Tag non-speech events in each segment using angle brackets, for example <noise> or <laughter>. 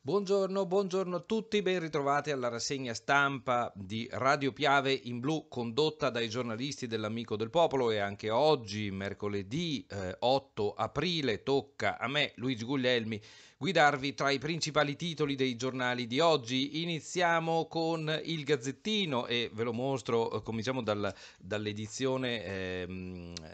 Buongiorno, buongiorno a tutti, ben ritrovati alla rassegna stampa di Radio Piave in blu condotta dai giornalisti dell'Amico del Popolo e anche oggi, mercoledì eh, 8 aprile, tocca a me, Luigi Guglielmi, guidarvi tra i principali titoli dei giornali di oggi. Iniziamo con il Gazzettino e ve lo mostro, eh, cominciamo dal, dall'edizione eh,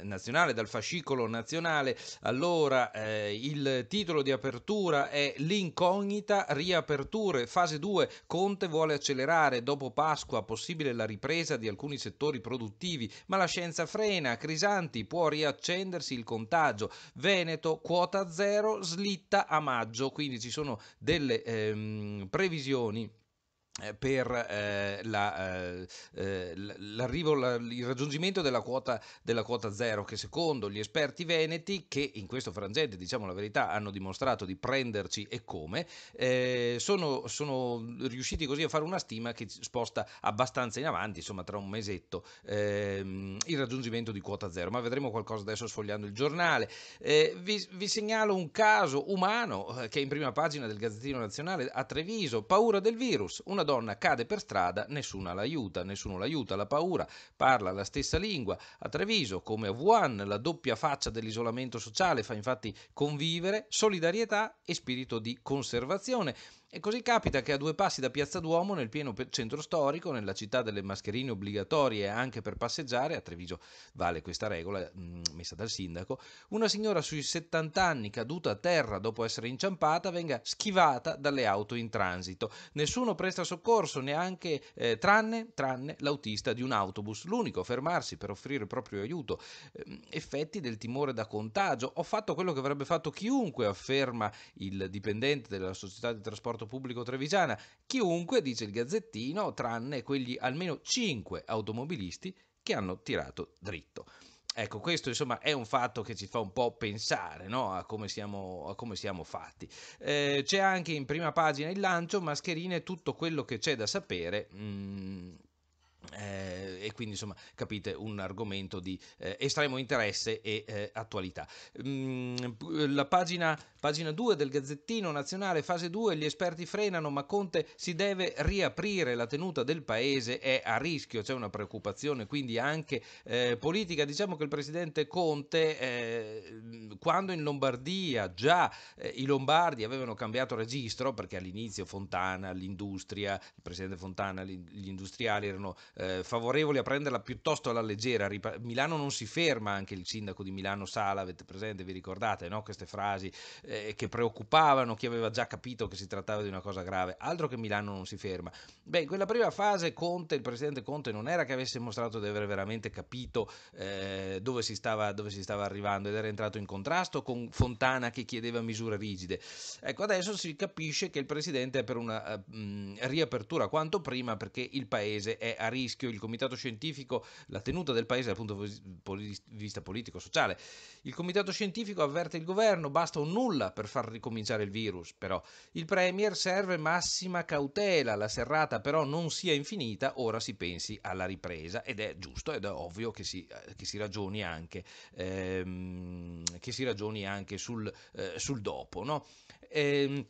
nazionale, dal fascicolo nazionale. Allora, eh, il titolo di apertura è L'incognita, riaperture, fase 2, Conte vuole accelerare dopo Pasqua, possibile la ripresa di alcuni settori produttivi, ma la scienza frena, Crisanti può riaccendersi il contagio, Veneto quota zero slitta a maggio maggio, quindi ci sono delle ehm, previsioni eh, per eh, la, eh, eh l'arrivo, il raggiungimento della quota, della quota, zero che secondo gli esperti veneti che in questo frangente diciamo la verità hanno dimostrato di prenderci e come eh, sono, sono, riusciti così a fare una stima che sposta abbastanza in avanti insomma tra un mesetto ehm, il raggiungimento di quota zero ma vedremo qualcosa adesso sfogliando il giornale eh, vi, vi segnalo un caso umano che è in prima pagina del Gazzettino Nazionale a Treviso paura del virus una una donna cade per strada, nessuno l'aiuta, nessuno l'aiuta, la paura, parla la stessa lingua. A Treviso, come a Wuhan, la doppia faccia dell'isolamento sociale fa infatti convivere solidarietà e spirito di conservazione. E così capita che a due passi da Piazza Duomo, nel pieno centro storico, nella città delle mascherine obbligatorie anche per passeggiare, a Treviso vale questa regola mm, messa dal sindaco, una signora sui 70 anni caduta a terra dopo essere inciampata venga schivata dalle auto in transito. Nessuno presta soccorso, neanche eh, tranne, tranne l'autista di un autobus, l'unico a fermarsi per offrire proprio aiuto. Ehm, effetti del timore da contagio. Ho fatto quello che avrebbe fatto chiunque, afferma il dipendente della società di trasporto trasporto pubblico trevisana, chiunque, dice il Gazzettino, tranne quegli almeno 5 automobilisti che hanno tirato dritto. Ecco, questo insomma è un fatto che ci fa un po' pensare no? a, come siamo, a, come siamo, fatti. Eh, c'è anche in prima pagina il lancio, mascherine, tutto quello che c'è da sapere. Mm, eh, e quindi insomma capite un argomento di eh, estremo interesse e eh, attualità. Mm, eh, la pagina, pagina, 2 del Gazzettino Nazionale, fase 2, gli esperti frenano ma Conte si deve riaprire, la tenuta del paese è a rischio, c'è una preoccupazione quindi anche eh, politica. Diciamo che il presidente Conte eh, quando in Lombardia già i Lombardi avevano cambiato registro perché all'inizio Fontana, l'industria, il presidente Fontana, gli industriali erano eh, favorevoli a prenderla piuttosto alla leggera. Ripa- Milano non si ferma, anche il sindaco di Milano Sala, avete presente, vi ricordate no? queste frasi eh, che preoccupavano chi aveva già capito che si trattava di una cosa grave. Altro che Milano non si ferma. Beh, in quella prima fase Conte, il presidente Conte non era che avesse mostrato di aver veramente capito eh, dove, si stava, dove si stava arrivando ed era entrato in contrasto con Fontana che chiedeva misure rigide. Ecco, adesso si capisce che il presidente è per una uh, mh, riapertura quanto prima perché il paese è a rischio rischio il comitato scientifico, la tenuta del paese dal punto di vista politico-sociale. Il comitato scientifico avverte il governo, basta o nulla per far ricominciare il virus, però. Il Premier serve massima cautela, la serrata però non sia infinita, ora si pensi alla ripresa ed è giusto ed è ovvio che si, eh, che si ragioni, anche, ehm, che si ragioni anche sul, eh, sul dopo. No? Ehm,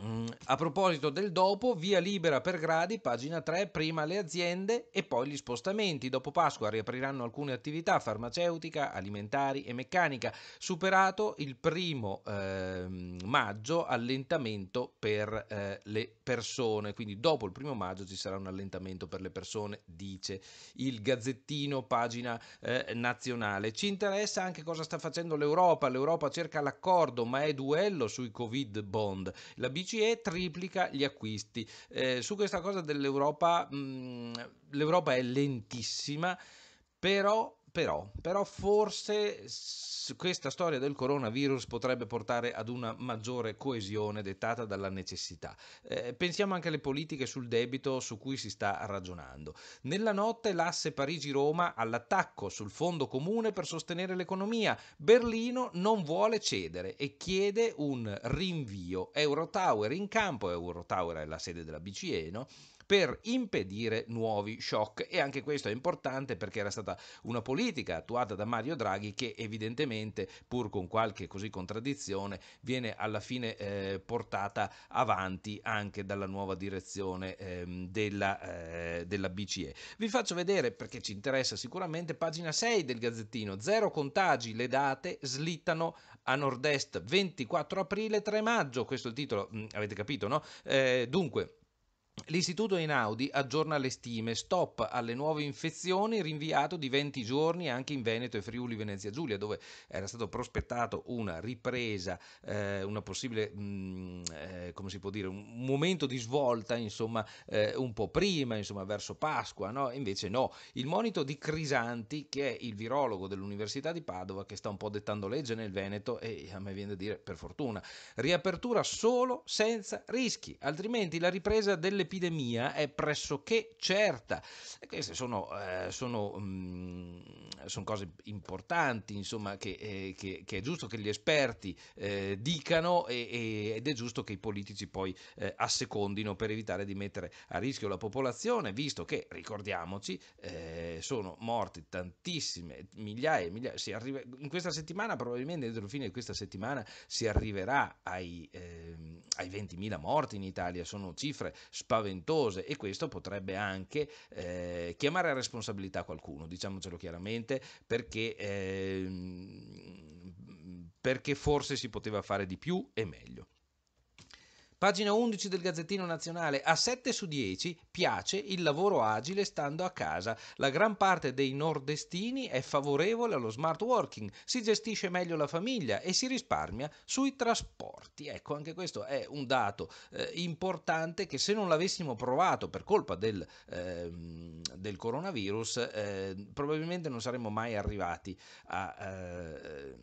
Mm, a proposito del dopo, via libera per gradi, pagina 3, prima le aziende e poi gli spostamenti. Dopo Pasqua riapriranno alcune attività farmaceutica, alimentari e meccanica. Superato il primo eh, maggio, allentamento per eh, le persone. Quindi dopo il primo maggio ci sarà un allentamento per le persone, dice il Gazzettino, pagina eh, nazionale. Ci interessa anche cosa sta facendo l'Europa. L'Europa cerca l'accordo, ma è duello sui Covid bond. La B BCE triplica gli acquisti. Eh, su questa cosa dell'Europa, mh, mm, l'Europa è lentissima, però però, però forse questa storia del coronavirus potrebbe portare ad una maggiore coesione dettata dalla necessità. Eh, pensiamo anche alle politiche sul debito su cui si sta ragionando. Nella notte l'asse Parigi-Roma all'attacco sul fondo comune per sostenere l'economia. Berlino non vuole cedere e chiede un rinvio. Eurotower in campo, Eurotower è la sede della BCE, no? per impedire nuovi shock e anche questo è importante perché era stata una politica attuata da Mario Draghi che evidentemente pur con qualche così contraddizione viene alla fine eh, portata avanti anche dalla nuova direzione ehm, della, eh, della BCE. Vi faccio vedere perché ci interessa sicuramente pagina 6 del Gazzettino, zero contagi, le date slittano a nord-est 24 aprile 3 maggio, questo è il titolo, mm, avete capito no? Eh, dunque L'Istituto Einaudi aggiorna le stime, stop alle nuove infezioni, rinviato di 20 giorni anche in Veneto e Friuli Venezia Giulia, dove era stato prospettato una ripresa, eh, una possibile, mh, mm, eh, come si può dire, un momento di svolta, insomma, eh, un po' prima, insomma, verso Pasqua, no? Invece no. Il monito di Crisanti, che è il virologo dell'Università di Padova, che sta un po' dettando legge nel Veneto, e a me viene da dire, per fortuna, riapertura solo senza rischi, altrimenti la ripresa delle dell'epidemia è pressoché certa. E queste sono, eh, sono, mh, mm, sono, cose importanti, insomma, che, eh, che, che, è giusto che gli esperti eh, dicano e, e, ed è giusto che i politici poi eh, assecondino per evitare di mettere a rischio la popolazione, visto che, ricordiamoci, eh, sono morti tantissime, migliaia e migliaia. Arriva, in questa settimana, probabilmente entro fine di questa settimana, si arriverà ai, ehm, ai 20.000 morti in Italia. Sono cifre spaventose spaventose e questo potrebbe anche eh, chiamare a responsabilità qualcuno, diciamocelo chiaramente, perché, eh, perché forse si poteva fare di più e meglio. Pagina 11 del Gazzettino Nazionale, a 7 su 10 piace il lavoro agile stando a casa. La gran parte dei nordestini è favorevole allo smart working, si gestisce meglio la famiglia e si risparmia sui trasporti. Ecco, anche questo è un dato eh, importante che se non l'avessimo provato per colpa del, eh, del coronavirus, eh, probabilmente non saremmo mai arrivati a eh,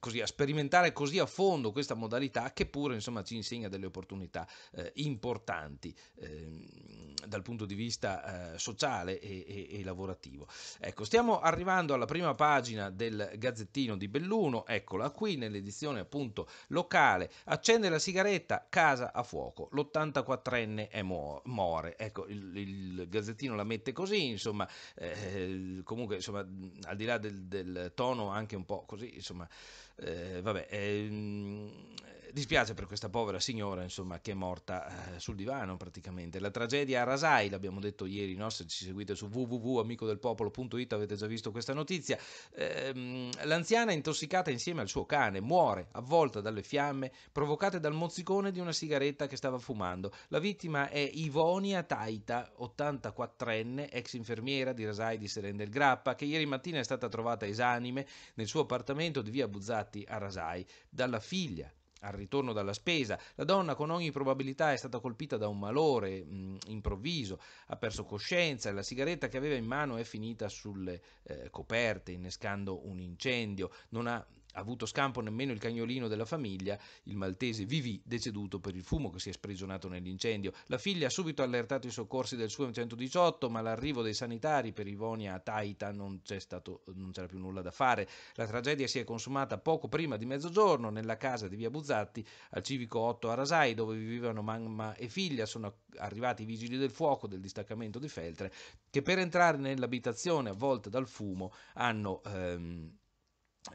così, a sperimentare così a fondo questa modalità che pure insomma, ci insegna delle opportunità eh, importanti. Eh, dal punto di vista eh, sociale e, e, e, lavorativo. Ecco, stiamo arrivando alla prima pagina del Gazzettino di Belluno, eccola qui nell'edizione appunto locale, accende la sigaretta, casa a fuoco, l'84enne è mo- muore, ecco il, il, Gazzettino la mette così, insomma, eh, comunque insomma, al di là del, del, tono anche un po' così, insomma, eh, vabbè, ehm, dispiace per questa povera signora, insomma, che è morta eh, sul divano praticamente. La tragedia a Rasai, l'abbiamo detto ieri, no? se ci seguite su www.amicodelpopolo.it avete già visto questa notizia. Eh, l'anziana intossicata insieme al suo cane muore avvolta dalle fiamme provocate dal mozzicone di una sigaretta che stava fumando. La vittima è Ivonia Taita, 84enne, ex infermiera di Rasai di Seren del Grappa, che ieri mattina è stata trovata esanime nel suo appartamento di via Buzzatti a Rasai dalla figlia al ritorno dalla spesa. La donna con ogni probabilità è stata colpita da un malore mh, mm, improvviso, ha perso coscienza e la sigaretta che aveva in mano è finita sulle eh, coperte, innescando un incendio. Non ha Avuto scampo nemmeno il cagnolino della famiglia, il maltese Vivi, deceduto per il fumo che si è sprigionato nell'incendio. La figlia ha subito allertato i soccorsi del suo 118, ma l'arrivo dei sanitari per Ivonia a Taita non, stato, non c'era più nulla da fare. La tragedia si è consumata poco prima di mezzogiorno nella casa di via Buzzatti, al civico 8 Arasai, dove vivevano mamma e figlia. Sono arrivati i vigili del fuoco del distaccamento di Feltre, che per entrare nell'abitazione avvolta dal fumo hanno... Ehm,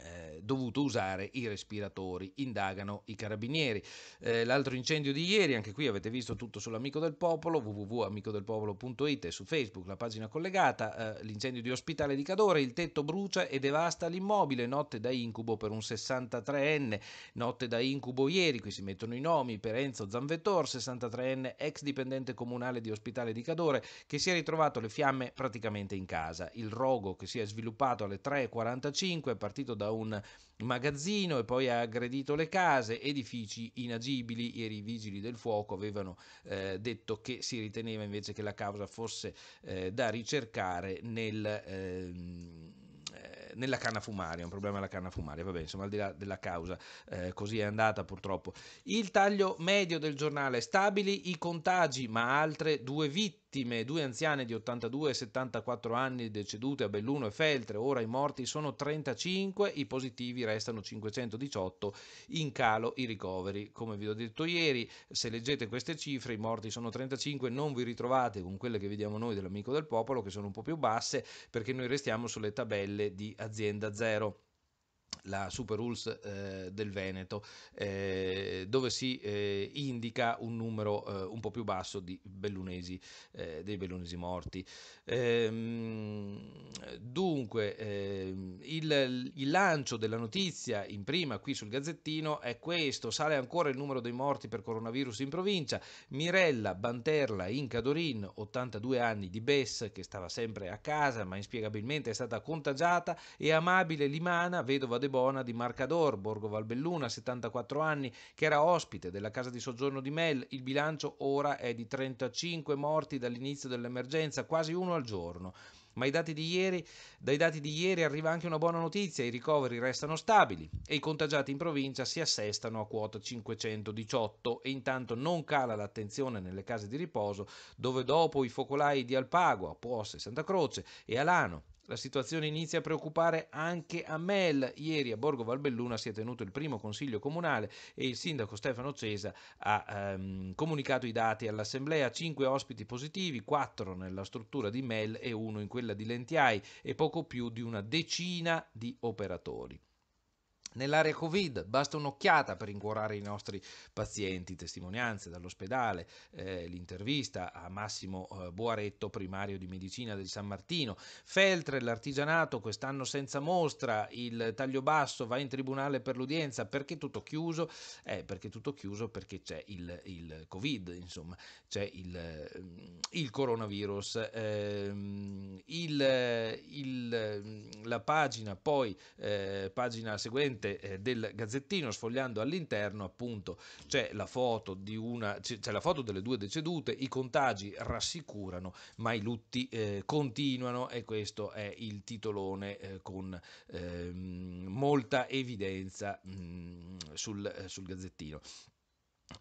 eh, dovuto usare i respiratori, indagano i carabinieri. Eh, l'altro incendio di ieri, anche qui avete visto tutto sull'Amico del Popolo, www.amicodelpopolo.it e su Facebook la pagina collegata, eh, l'incendio di ospitale di Cadore, il tetto brucia e devasta l'immobile, notte da incubo per un 63enne, notte da incubo ieri, qui si mettono i nomi per Enzo Zanvetor, 63enne ex dipendente comunale di ospitale di Cadore, che si è ritrovato le fiamme praticamente in casa. Il rogo che si è sviluppato alle 3.45 è partito da un magazzino e poi ha aggredito le case, edifici inagibili. Ieri i vigili del fuoco avevano eh, detto che si riteneva invece che la causa fosse eh, da ricercare nel... Ehm, eh, nella canna fumaria, un problema alla canna fumaria, va bene, insomma, al di là della causa, eh, così è andata purtroppo. Il taglio medio del giornale, stabili i contagi, ma altre due vittime vittime, due anziane di 82 e 74 anni decedute a Belluno e Feltre, ora i morti sono 35, i positivi restano 518, in calo i ricoveri. Come vi ho detto ieri, se leggete queste cifre, i morti sono 35, non vi ritrovate con quelle che vediamo noi dell'amico del popolo, che sono un po' più basse, perché noi restiamo sulle tabelle di azienda zero la Super Rules eh, del Veneto, eh, dove si eh, indica un numero eh, un po' più basso di bellunesi, eh, dei bellunesi morti. Ehm, dunque, ehm, il, il, lancio della notizia in prima qui sul Gazzettino è questo, sale ancora il numero dei morti per coronavirus in provincia, Mirella Banterla in Cadorin, 82 anni di Bess, che stava sempre a casa ma inspiegabilmente è stata contagiata, e Amabile Limana, vedova De Bona di Marcador, Borgo Valbelluna, 74 anni, che era ospite della casa di soggiorno di Mel. Il bilancio ora è di 35 morti dall'inizio dell'emergenza, quasi uno al giorno. Ma dati ieri, dai dati di ieri arriva anche una buona notizia, i ricoveri restano stabili e i contagiati in provincia si assestano a quota 518 e intanto non cala l'attenzione nelle case di riposo dove dopo i focolai di Alpagua, Puosse, Santa Croce e Alano la situazione inizia a preoccupare anche a Mel. Ieri a Borgo Valbelluna si è tenuto il primo consiglio comunale e il sindaco Stefano Cesa ha ehm, comunicato i dati all'assemblea. 5 ospiti positivi, 4 nella struttura di Mel e 1 in quella di Lentiai e poco più di una decina di operatori. Nell'area Covid basta un'occhiata per incuorare i nostri pazienti, testimonianze dall'ospedale, eh, l'intervista a Massimo eh, Boaretto, primario di medicina del San Martino, Feltre, l'artigianato quest'anno senza mostra, il taglio basso va in tribunale per l'udienza, perché tutto chiuso? Eh, perché tutto chiuso perché c'è il, il Covid, insomma, c'è il, mm, il coronavirus. Eh, il, la pagina poi, eh, pagina seguente, scritte eh, del Gazzettino, sfogliando all'interno appunto c'è la, una, c'è la foto delle due decedute, i contagi rassicurano, ma i lutti eh, continuano e questo è il titolone eh, con ehm, molta evidenza mh, mm, sul, eh, sul Gazzettino.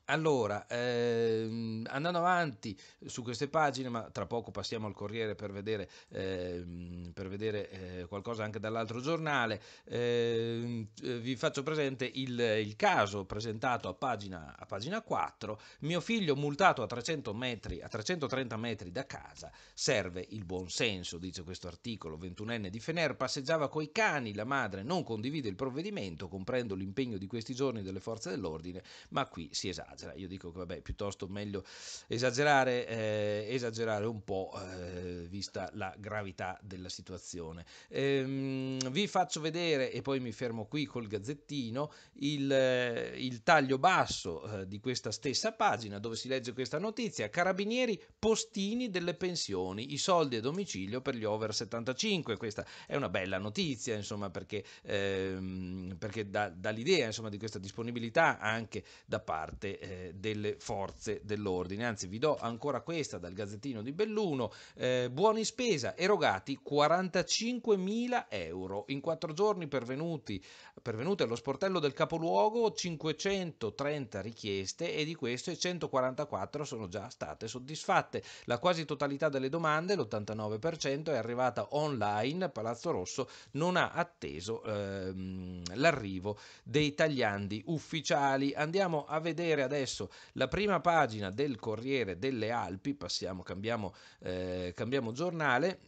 Allora, ehm, andando avanti su queste pagine, ma tra poco passiamo al Corriere per vedere, ehm, per vedere eh, qualcosa anche dall'altro giornale, eh, eh, vi faccio presente il, il caso presentato a pagina, a pagina, 4, mio figlio multato a, 300 metri, a 330 metri da casa, serve il buon senso, dice questo articolo, 21enne di Fener passeggiava coi cani, la madre non condivide il provvedimento, comprendo l'impegno di questi giorni delle forze dell'ordine, ma qui si esagera, io dico che vabbè, piuttosto meglio esagerare, eh, esagerare un po' eh, vista la gravità della situazione. Ehm, vi faccio vedere e poi mi fermo qui col gazzettino il, eh, il taglio basso eh, di questa stessa pagina dove si legge questa notizia, carabinieri postini delle pensioni, i soldi a domicilio per gli over 75, questa è una bella notizia insomma perché, ehm, perché dà, dà l'idea insomma, di questa disponibilità anche da parte eh, delle forze dell'ordine, anzi vi do ancora questa dal gazzettino di Belluno, eh, buoni spesa erogati 45.000 euro in quattro giorni pervenuti pervenute allo sportello del capoluogo 530 richieste e di queste 144 sono già state soddisfatte. La quasi totalità delle domande, l'89%, è arrivata online. Palazzo Rosso non ha atteso ehm, l'arrivo dei tagliandi ufficiali. Andiamo a vedere adesso la prima pagina del Corriere delle Alpi, passiamo, cambiamo, eh, cambiamo giornale.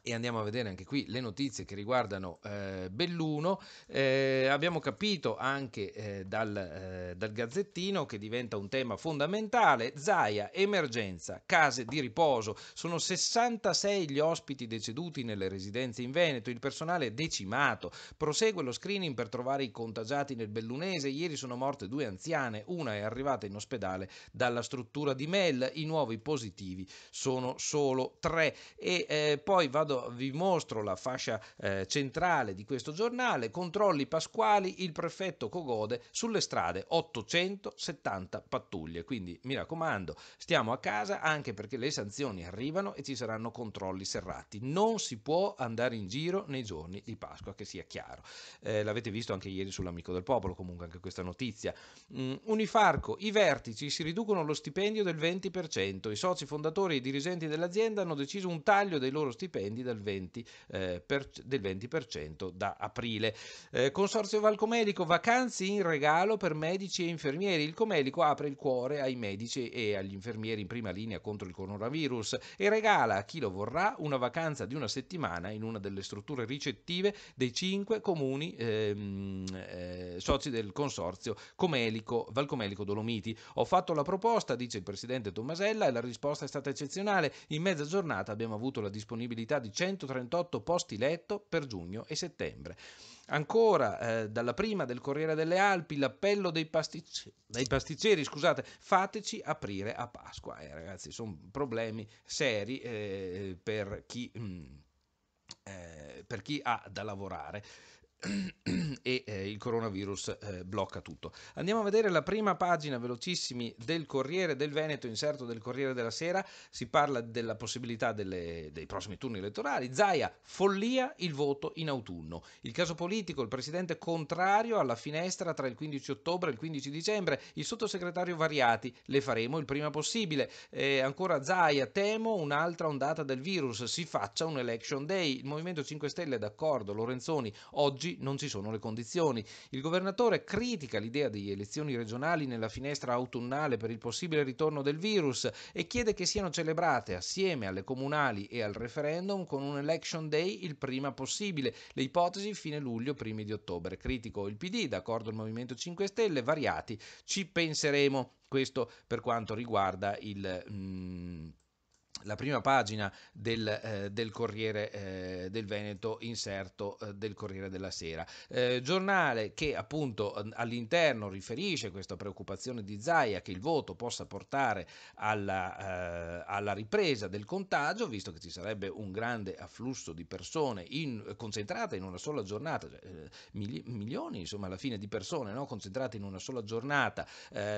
E andiamo a vedere anche qui le notizie che riguardano eh, Belluno. Eh, abbiamo capito anche eh, dal, eh, dal, Gazzettino che diventa un tema fondamentale. Zaia, emergenza, case di riposo. Sono 66 gli ospiti deceduti nelle residenze in Veneto, il personale è decimato. Prosegue lo screening per trovare i contagiati nel bellunese. Ieri sono morte due anziane, una è arrivata in ospedale dalla struttura di Mel. I nuovi positivi sono solo tre. E eh, poi va vado, vi mostro la fascia eh, centrale di questo giornale, controlli pasquali, il prefetto Cogode sulle strade 870 pattuglie, quindi mi raccomando stiamo a casa anche perché le sanzioni arrivano e ci saranno controlli serrati, non si può andare in giro nei giorni di Pasqua, che sia chiaro, eh, l'avete visto anche ieri sull'Amico del Popolo comunque anche questa notizia, mm, Unifarco, i vertici si riducono lo stipendio del 20%, i soci fondatori e i dirigenti dell'azienda hanno deciso un taglio dei loro stipendi stipendi del 20%, eh, per, del 20% da aprile. Eh, Consorzio Valcomelico, vacanze in regalo per medici e infermieri. Il Comelico apre il cuore ai medici e agli infermieri in prima linea contro il coronavirus e regala a chi lo vorrà una vacanza di una settimana in una delle strutture ricettive dei cinque comuni ehm, eh, soci del Consorzio Comelico, Valcomelico Dolomiti. Ho fatto la proposta, dice il presidente Tommasella, e la risposta è stata eccezionale. In mezza giornata abbiamo avuto la disponibilità disponibilità di 138 posti letto per giugno e settembre. Ancora eh, dalla prima del Corriere delle Alpi l'appello dei, pasticci- dei pasticceri, scusate, fateci aprire a Pasqua. Eh, ragazzi, sono problemi seri eh, per chi... Mh, mm, eh, per chi ha da lavorare. <clears throat> e eh, il coronavirus eh, blocca tutto. Andiamo a vedere la prima pagina velocissimi del Corriere del Veneto, inserto del Corriere della Sera, si parla della possibilità delle, dei prossimi turni elettorali. Zaia, follia il voto in autunno. Il caso politico, il presidente contrario alla finestra tra il 15 ottobre e il 15 dicembre, il sottosegretario Variati, le faremo il prima possibile. Eh, ancora Zaia, temo un'altra ondata del virus, si faccia un election day. Il Movimento 5 Stelle è d'accordo, Lorenzoni, oggi non ci sono le condizioni. Il governatore critica l'idea di elezioni regionali nella finestra autunnale per il possibile ritorno del virus e chiede che siano celebrate assieme alle comunali e al referendum con un election day il prima possibile, le ipotesi fine luglio, primi di ottobre. Critico il PD, d'accordo il Movimento 5 Stelle, variati, ci penseremo. Questo per quanto riguarda il... Mm, la prima pagina del, eh, del Corriere eh, del Veneto, inserto eh, del Corriere della Sera. Eh, giornale che appunto ehm, all'interno riferisce questa preoccupazione di Zaia che il voto possa portare alla, eh, alla, ripresa del contagio, visto che ci sarebbe un grande afflusso di persone in, concentrate in una sola giornata, cioè, eh, mili- milioni insomma alla fine di persone no? concentrate in una sola giornata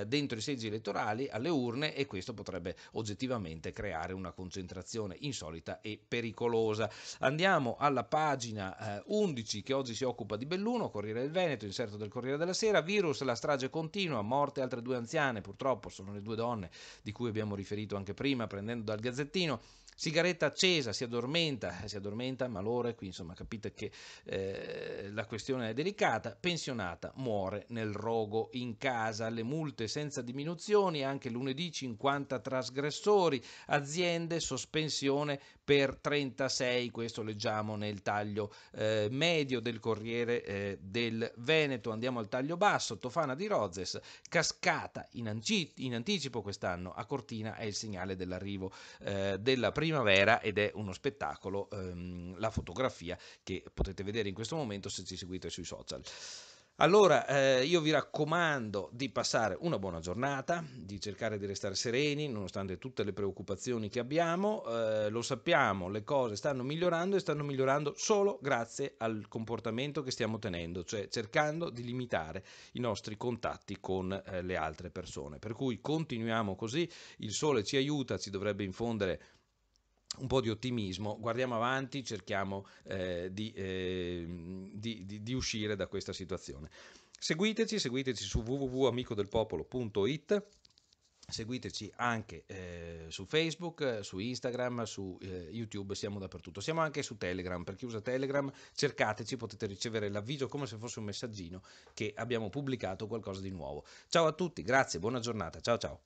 dentro i seggi elettorali alle urne e questo potrebbe oggettivamente creare una concentrazione insolita e pericolosa. Andiamo alla pagina eh, 11 che oggi si occupa di Belluno, Corriere del Veneto, inserto del Corriere della Sera, virus, la strage continua, morte altre due anziane, purtroppo sono le due donne di cui abbiamo riferito anche prima prendendo dal gazzettino. Sigaretta accesa, si addormenta, eh, si addormenta, malore, qui insomma capite che eh, la questione è delicata, pensionata, muore nel rogo, in casa, le multe senza diminuzioni, anche lunedì 50 trasgressori, aziende, sospensione per 36, questo leggiamo nel taglio eh, medio del Corriere eh, del Veneto, andiamo al taglio basso, Tofana di Rozes, cascata in, anci- in anticipo quest'anno a Cortina è il segnale dell'arrivo eh, della prima primavera ed è uno spettacolo ehm, la fotografia che potete vedere in questo momento se ci seguite sui social. Allora, eh, io vi raccomando di passare una buona giornata, di cercare di restare sereni nonostante tutte le preoccupazioni che abbiamo. Eh, lo sappiamo, le cose stanno migliorando e stanno migliorando solo grazie al comportamento che stiamo tenendo, cioè cercando di limitare i nostri contatti con eh, le altre persone. Per cui continuiamo così, il sole ci aiuta, ci dovrebbe infondere un po' di ottimismo, guardiamo avanti, cerchiamo eh, di, eh, di, di, di uscire da questa situazione. Seguiteci, seguiteci su www.amicodelpopolo.it Seguiteci anche eh, su Facebook, su Instagram, su eh, YouTube, siamo dappertutto. Siamo anche su Telegram, per chi usa Telegram cercateci, potete ricevere l'avviso come se fosse un messaggino che abbiamo pubblicato qualcosa di nuovo. Ciao a tutti, grazie, buona giornata, ciao ciao.